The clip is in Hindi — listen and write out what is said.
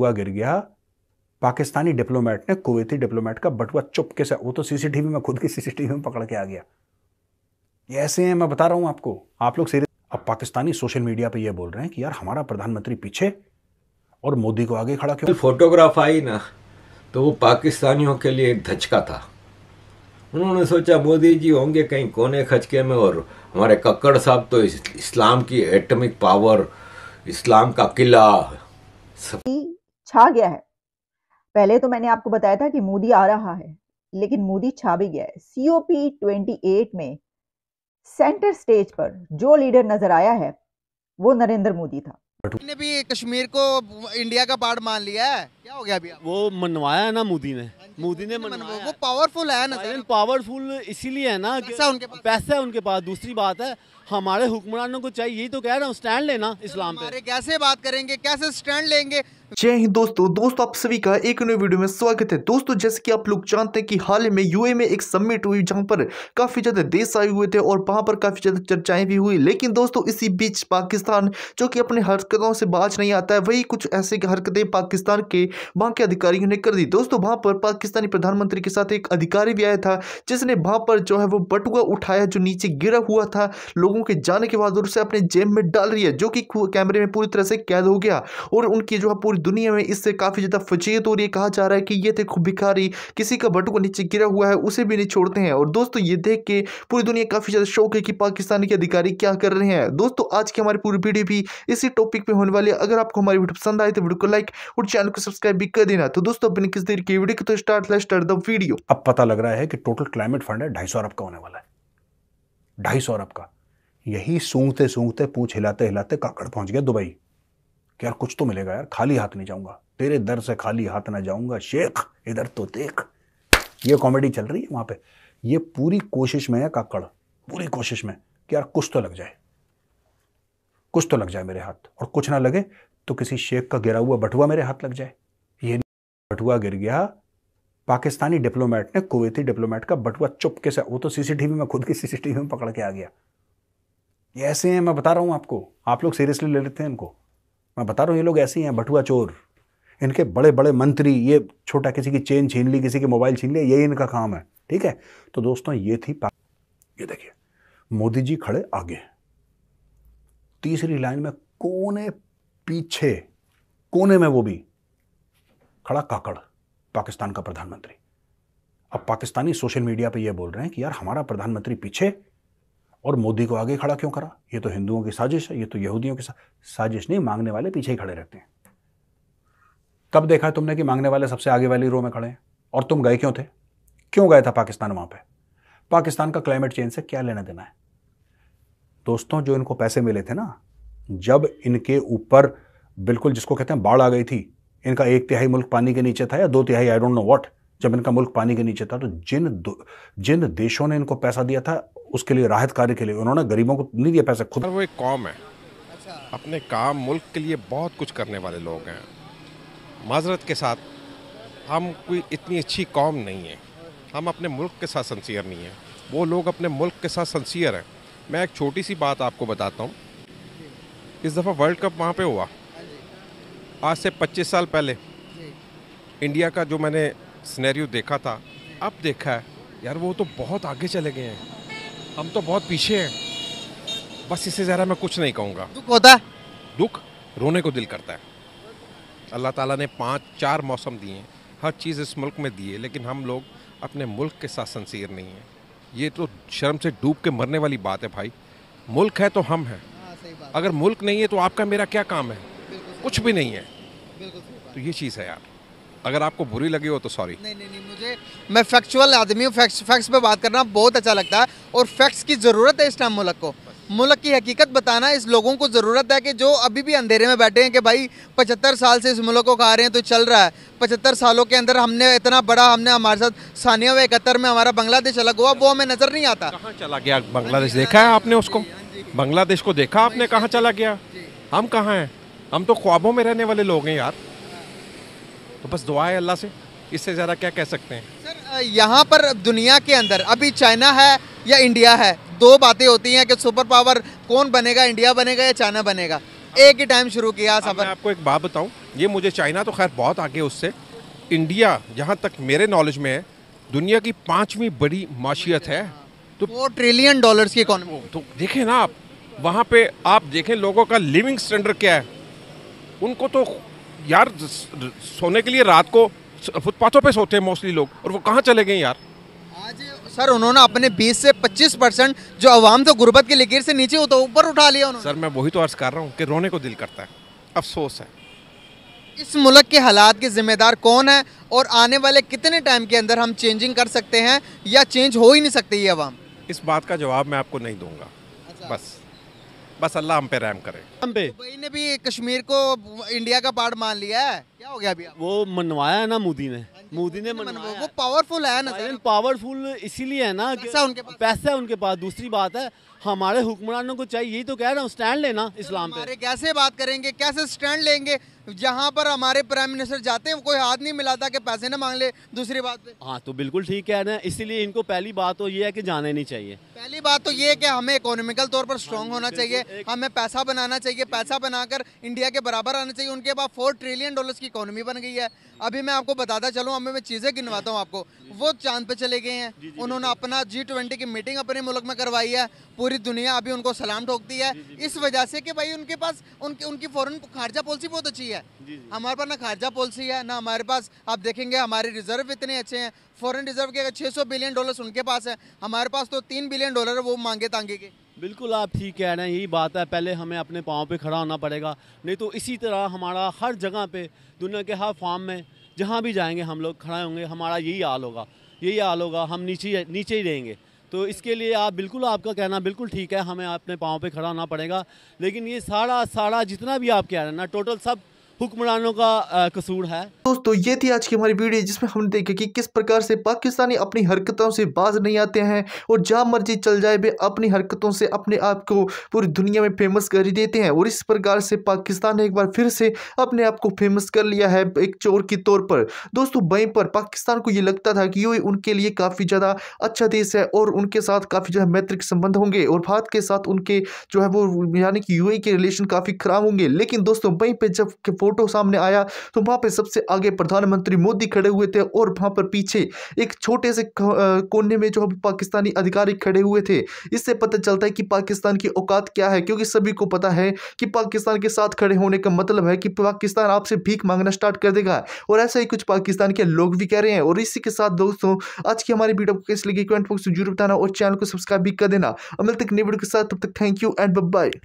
हुआ गिर गया पाकिस्तानी डिप्लोमेट ने कुवैती डिप्लोमेट का बटुआ चुपके से वो तो सीसीटीवी में खुद की सीसीटीवी में पकड़ के आ गया ये ऐसे हैं मैं बता रहा हूं आपको आप लोग सीरियस अब पाकिस्तानी सोशल मीडिया पे ये बोल रहे हैं कि यार हमारा प्रधानमंत्री पीछे और मोदी को आगे खड़ा क्यों फोटोग्राफ आई ना तो वो पाकिस्तानियों के लिए एक धचका था उन्होंने सोचा मोदी जी होंगे कहीं कोने खचके में और हमारे कक्कड़ साहब तो इस्लाम की एटमिक पावर इस्लाम का किला सब... छा गया है पहले तो मैंने आपको बताया था कि मोदी आ रहा है लेकिन मोदी छा भी गया है सीओपी ट्वेंटी एट में सेंटर स्टेज पर जो लीडर नजर आया है वो नरेंद्र मोदी था ने भी कश्मीर को इंडिया का पार्ट मान लिया है क्या हो गया अभी वो मनवाया है ना हाँ मोदी ने मोदी ने मनवाया वो पावरफुल है ना पावरफुल इसीलिए है ना पैसा उनके पास पैसा है उनके पास दूसरी बात है हमारे हुक्मरानों को चाहिए यही तो कह रहा हूँ स्टैंड लेना इस्लाम पे कैसे बात करेंगे कैसे स्टैंड लेंगे जय हिंद दोस्तों दोस्तों आप सभी का एक नए वीडियो में स्वागत है दोस्तों जैसे कि आप लोग जानते हैं कि हाल ही में यूए में एक समिट हुई जहां पर काफ़ी ज़्यादा देश आए हुए थे और वहां पर काफ़ी ज़्यादा चर्चाएं भी हुई लेकिन दोस्तों इसी बीच पाकिस्तान जो कि अपने हरकतों से बाज नहीं आता है वही कुछ ऐसे हरकतें पाकिस्तान के वहां के अधिकारियों ने कर दी दोस्तों वहां पर पाकिस्तानी प्रधानमंत्री के साथ एक अधिकारी भी आया था जिसने वहां पर जो है वो बटुआ उठाया जो नीचे गिरा हुआ था लोगों लोगों के जाने के बाद उसे अपने जेब में डाल रही है जो कि कैमरे में पूरी तरह से कैद हो गया और उनकी जो है पूरी दुनिया में इससे काफ़ी ज़्यादा फजीत हो रही है कहा जा रहा है कि ये थे भिखारी किसी का बटुआ नीचे गिरा हुआ है उसे भी नहीं छोड़ते हैं और दोस्तों ये देख के पूरी दुनिया काफ़ी ज़्यादा शौक है कि पाकिस्तान के अधिकारी क्या कर रहे हैं दोस्तों आज की हमारी पूरी वीडियो भी इसी टॉपिक पर होने वाली है अगर आपको हमारी वीडियो पसंद आए तो वीडियो को लाइक और चैनल को सब्सक्राइब भी कर देना तो दोस्तों अपने किस देर की वीडियो को तो start let start the video अब पता लग रहा है कि टोटल क्लाइमेट फंड है ढाई सौ अरब का होने वाला है ढाई सौ अरब का यही सूंघते सूंघते पूछ हिलाते हिलाते काकड़ पहुंच गया दुबई कि यार कुछ तो मिलेगा यार खाली हाथ नहीं जाऊंगा तेरे दर से खाली हाथ ना जाऊंगा शेख इधर तो देख ये कॉमेडी चल रही है वहां पे ये पूरी कोशिश में है काकड़ पूरी कोशिश में कि यार कुछ तो लग जाए कुछ तो लग जाए मेरे हाथ और कुछ ना लगे तो किसी शेख का गिरा हुआ बटुआ मेरे हाथ लग जाए ये बटुआ गिर गया पाकिस्तानी डिप्लोमेट ने कुवैती डिप्लोमेट का बटुआ चुपके से वो तो सीसीटीवी में खुद की सीसीटीवी में पकड़ के आ गया ये ऐसे हैं मैं बता रहा हूँ आपको आप लोग सीरियसली ले लेते हैं इनको मैं बता रहा हूँ ये लोग ऐसे ही हैं बटुआ चोर इनके बड़े बड़े मंत्री ये छोटा किसी की चेन छीन ली किसी के मोबाइल छीन लिया यही इनका काम है ठीक है तो दोस्तों ये थी ये देखिए मोदी जी खड़े आगे तीसरी लाइन में कोने पीछे कोने में वो भी खड़ा काकड़ पाकिस्तान का प्रधानमंत्री अब पाकिस्तानी सोशल मीडिया पे ये बोल रहे हैं कि यार हमारा प्रधानमंत्री पीछे और मोदी को आगे खड़ा क्यों करा ये तो हिंदुओं की साजिश है ये तो यहूदियों की साजिश नहीं मांगने वाले पीछे ही खड़े रहते हैं कब देखा है तुमने कि मांगने वाले सबसे आगे वाली रो में खड़े हैं और तुम गए क्यों थे क्यों गए था पाकिस्तान वहां पर पाकिस्तान का क्लाइमेट चेंज से क्या लेना देना है दोस्तों जो इनको पैसे मिले थे ना जब इनके ऊपर बिल्कुल जिसको कहते हैं बाढ़ आ गई थी इनका एक तिहाई मुल्क पानी के नीचे था या दो तिहाई आई डोंट नो व्हाट जब इनका मुल्क पानी के नीचे था तो जिन जिन देशों ने इनको पैसा दिया था उसके लिए राहत कार्य के लिए उन्होंने गरीबों को नहीं दिया पैसा खुद वो एक कौम है अपने काम मुल्क के लिए बहुत कुछ करने वाले लोग हैं माजरत के साथ हम कोई इतनी अच्छी कौम नहीं है हम अपने मुल्क के साथ सनसियर नहीं हैं वो लोग अपने मुल्क के साथ सनसियर हैं मैं एक छोटी सी बात आपको बताता हूँ इस दफ़ा वर्ल्ड कप वहाँ पे हुआ आज से 25 साल पहले इंडिया का जो मैंने स्नैरियो देखा था अब देखा है यार वो तो बहुत आगे चले गए हैं हम तो बहुत पीछे हैं बस इससे ज़्यादा मैं कुछ नहीं कहूँगा दुख होता है दुख रोने को दिल करता है अल्लाह ताला ने पाँच चार मौसम दिए हर चीज़ इस मुल्क में दिए लेकिन हम लोग अपने मुल्क के साथ सनसीर नहीं हैं ये तो शर्म से डूब के मरने वाली बात है भाई मुल्क है तो हम हैं हाँ, अगर मुल्क नहीं है तो आपका मेरा क्या काम है कुछ भी नहीं है तो ये चीज़ है यार अगर आपको बुरी लगी हो तो सॉरी नहीं नहीं नहीं मुझे मैं फैक्चुअल आदमी हूँ फैक्ट्स फैक्ट्स पे बात करना बहुत अच्छा लगता है और फैक्ट्स की ज़रूरत है इस टाइम मुल्क को मुल्क की हकीकत बताना इस लोगों को ज़रूरत है कि जो अभी भी अंधेरे में बैठे हैं कि भाई पचहत्तर साल से इस मुल्क को खा रहे हैं तो चल रहा है पचहत्तर सालों के अंदर हमने इतना बड़ा हमने हमारे साथ सानिया व इकहत्तर में हमारा बांग्लादेश अलग हुआ वो हमें नज़र नहीं आता चला गया बांग्लादेश देखा है आपने उसको हाँ हाँ बांग्लादेश को देखा आपने कहाँ चला गया हम कहाँ हैं हम तो ख्वाबों में रहने वाले लोग हैं यार तो बस दुआ है अल्लाह से इससे ज़्यादा क्या कह सकते हैं सर यहाँ पर दुनिया के अंदर अभी चाइना है या इंडिया है दो बातें होती हैं कि सुपर पावर कौन बनेगा इंडिया बनेगा या चाइना बनेगा एक ही टाइम शुरू किया सफर मैं आपको एक बात बताऊँ ये मुझे चाइना तो खैर बहुत आगे उससे इंडिया जहाँ तक मेरे नॉलेज में है दुनिया की पाँचवीं बड़ी माशियत है तो वो ट्रिलियन डॉलर्स की इकोनॉमी तो देखें ना आप वहाँ पे आप देखें लोगों का लिविंग स्टैंडर्ड क्या है उनको तो यार सोने के लिए रात को फुटपाथों पे सोते हैं मोस्टली लोग और वो कहाँ चले गए यार आज सर उन्होंने अपने 20 से 25 परसेंट जो आवाम तो गुर्बत की लकीर से नीचे उतर ऊपर उठा लिया उन्होंने सर मैं वही तो अर्ज कर रहा हूँ कि रोने को दिल करता है अफसोस है इस मुल्क के हालात के ज़िम्मेदार कौन है और आने वाले कितने टाइम के अंदर हम चेंजिंग कर सकते हैं या चेंज हो ही नहीं सकते ये आवाम इस बात का जवाब मैं आपको नहीं दूंगा अच्छा। बस बस अल्लाह हम पे रहम करे हम पे दुबई ने भी कश्मीर को इंडिया का पार्ट मान लिया है क्या हो गया अभी वो मनवाया है ना मोदी ने हाँ मोदी ने मनवाया वो पावरफुल है ना पावरफुल इसीलिए है ना पैसा उनके पास दूसरी बात है हमारे हुक्मरानों को चाहिए यही तो कह रहा हूँ स्टैंड लेना इस्लाम पे कैसे बात करेंगे कैसे स्टैंड लेंगे जहाँ पर हमारे प्राइम मिनिस्टर जाते हैं कोई हाथ नहीं मिलाता कि पैसे ना मांग ले दूसरी बात पे हाँ तो बिल्कुल ठीक कह रहे हैं इसीलिए इनको पहली बात तो ये है कि जाने नहीं चाहिए पहली बात तो ये है कि हमें इकोनॉमिकल तौर पर स्ट्रॉन्ग हाँ होना चाहिए हमें पैसा बनाना चाहिए पैसा बनाकर इंडिया के बराबर आना चाहिए उनके पास फोर ट्रिलियन डॉलर की इकोनॉमी बन गई है अभी मैं आपको बताता चलूँ अभी मैं चीज़ें गिनवाता हूँ आपको वो चांद पे चले गए हैं उन्होंने अपना जी की मीटिंग अपने मुल्क में करवाई है पूरी पूरी दुनिया अभी उनको सलाम ठोकती है इस वजह से कि भाई उनके पास उनके उनकी फॉरन खारजा पॉलिसी बहुत अच्छी है हमारे पास ना खारजा पॉलिसी है ना हमारे पास आप देखेंगे हमारे रिजर्व इतने अच्छे हैं फॉरन रिजर्व के छः सौ बिलियन डॉलर उनके पास है हमारे पास तो तीन बिलियन डॉलर वो मांगे तांगे के बिल्कुल आप ठीक कह रहे हैं यही बात है पहले हमें अपने पाँव पे खड़ा होना पड़ेगा नहीं तो इसी तरह हमारा हर जगह पे दुनिया के हर फार्म में जहाँ भी जाएंगे हम लोग खड़े होंगे हमारा यही हाल होगा यही हाल होगा हम नीचे नीचे ही रहेंगे तो इसके लिए आप बिल्कुल आपका कहना बिल्कुल ठीक है हमें अपने पाँव पे खड़ा होना पड़ेगा लेकिन ये सारा सारा जितना भी आप कह रहे हैं ना टोटल सब हुक्मरानों का कसूर है दोस्तों ये थी आज की हमारी वीडियो जिसमें हमने देखा कि किस प्रकार से पाकिस्तानी अपनी हरकतों से बाज नहीं आते हैं और जहाँ मर्जी चल जाए वे अपनी हरकतों से अपने आप को पूरी दुनिया में फेमस कर ही देते हैं और इस प्रकार से पाकिस्तान ने एक बार फिर से अपने आप को फेमस कर लिया है एक चोर के तौर पर दोस्तों वहीं पर पाकिस्तान को ये लगता था कि ये उनके लिए काफ़ी ज़्यादा अच्छा देश है और उनके साथ काफ़ी ज़्यादा मैत्रिक संबंध होंगे और भारत के साथ उनके जो है वो यानी कि यू के रिलेशन काफ़ी ख़राब होंगे लेकिन दोस्तों वहीं पर जब फोटो सामने आया तो वहां पर सबसे आगे प्रधानमंत्री मोदी खड़े हुए थे और वहां पर पीछे एक छोटे से कोने में जो पाकिस्तानी अधिकारी खड़े हुए थे इससे पता चलता है कि पाकिस्तान की औकात क्या है क्योंकि सभी को पता है कि पाकिस्तान के साथ खड़े होने का मतलब है कि पाकिस्तान आपसे भीख मांगना स्टार्ट कर देगा और ऐसा ही कुछ पाकिस्तान के लोग भी कह रहे हैं और इसी के साथ दोस्तों आज की हमारी वीडियो को कैसे लगी कमेंट बॉक्स में जरूर बताना और चैनल को सब्सक्राइब भी कर देना अब तक निबड़ के साथ तब तक थैंक यू एंड बाय